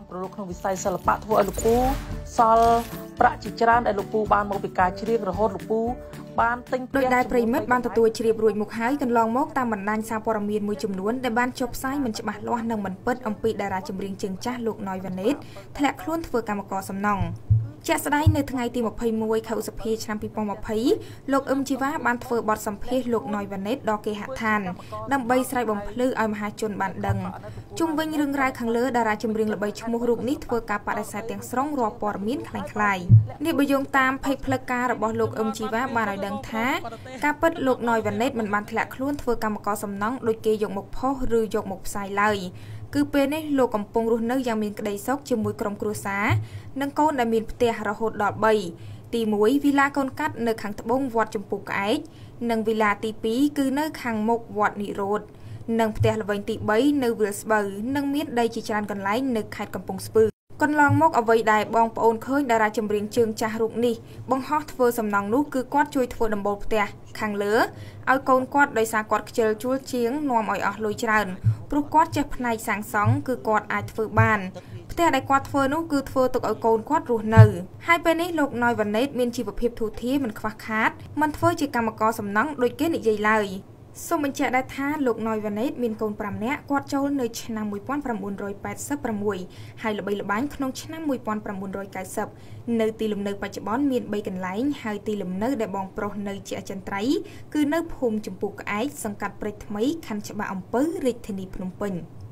ខំប្រឡូកក្នុងវិស័យសិល្បៈធ្វើឲ្យលោកពូសល់ប្រាក់ជាច្រើនដែលលោកពូបានមកពីការច្រៀងរហូតលោកពូបានទិញផ្ទះដោយដែលប្រិមិត្តបានទទួលជ្រាបរួចមកហើយកន្លងមកតាមបណ្ដាញសារព័ត៌មានមួយចំនួនដែលបានចុះផ្សាយមិនច្បាស់លាស់និងមិនពិតអំពីតារាចម្រៀងជើងចាស់លោកណយវ៉ាណេតធ្លាក់ខ្លួនធ្វើកម្មករសំណង់ជាក់ស្ដែងនៅថ្ងៃទី21ខែឧសភាឆ្នាំ2020លោកអឹមជីវ៉ាបានធ្វើបទសម្ភាសលោកណយវ៉ាណេតដល់គេហដ្ឋានដើម្បីស្រ័យបំភ្លឺឲ្យមហាជនបានដឹងជុំវិញរឿងរ៉ាវខាងលើតារាចម្រៀងល្បីឈ្មោះរូបនេះធ្វើការបដិសេធទាំងស្រុងរាល់ព័ត៌មានคล้ายៗនេះបើយោងតាមភេកផ្លឹកការរបស់លោកអឹមជីវ៉ាបានឲ្យដឹងថា ការពិតលោកណយវ៉ាណេតមិនបានធ្លាក់ខ្លួនធ្វើកម្មករសំណង់ដោយគេយកមកផុសឬយកមកផ្សាយឡើយគឺពេលនេះលោកកំពុងរស់នៅយ៉ាងមានក្តីសុខជាមួយក្រុមគ្រួសារនិងកូនដែលមានផ្ទះរហូតដល់3ទី1វិឡាកូនកាត់នៅខាងត្បូងវត្តចម្ពោះក្អែកនិងវិឡាទី2គឺនៅខាងមុខវត្តនិរោធនិងផ្ទះល្វែងទី3នៅវាលស្បូវនិងមានដីជាច្រើនកន្លែងនៅខេត្តកំពង់ស្ពឺកន្លងមកអ្វីដែលបងប្អូនឃើញតារាចម្រៀងជើងចាស់រូបនេះបង្ហោះធ្វើសំណងនោះគឺគាត់ជួយធ្វើដំបូលផ្ទះខាងលើឲ្យកូនគាត់ដោយសារគាត់ខ្ជិលជួលជាងនាំឲ្យអស់លុយច្រើនព្រោះគាត់ចេះផ្នែកសាងសង់គឺគាត់អាចធ្វើបានផ្ទះដែលគាត់ធ្វើនោះគឺធ្វើទុកឲ្យកូនគាត់រស់នៅហើយពេលនេះលោកណយវ៉ាណេតមានជីវភាពធូរធារមិនខ្វះខាតមិនធ្វើជាកម្មករសំណង់ដូចគេនិយាយឡើយសូមបញ្ជាក់ដែរថាលោកណយវ៉ាណេតមានកូន5នាក់គាត់ចូលនៅឆ្នាំ1986ហើយល្បីល្បាញក្នុងឆ្នាំ1990នៅទីលំនៅបច្ចុប្បន្នមាន3កន្លែងហើយទីលំនៅដែលបងប្រុសនៅជាអចិន្ត្រៃយ៍គឺនៅភូមិចម្ពោះក្អែកសង្កាត់ព្រៃថ្មីខណ្ឌច្បារអំពើរាជធានីភ្នំពេញ។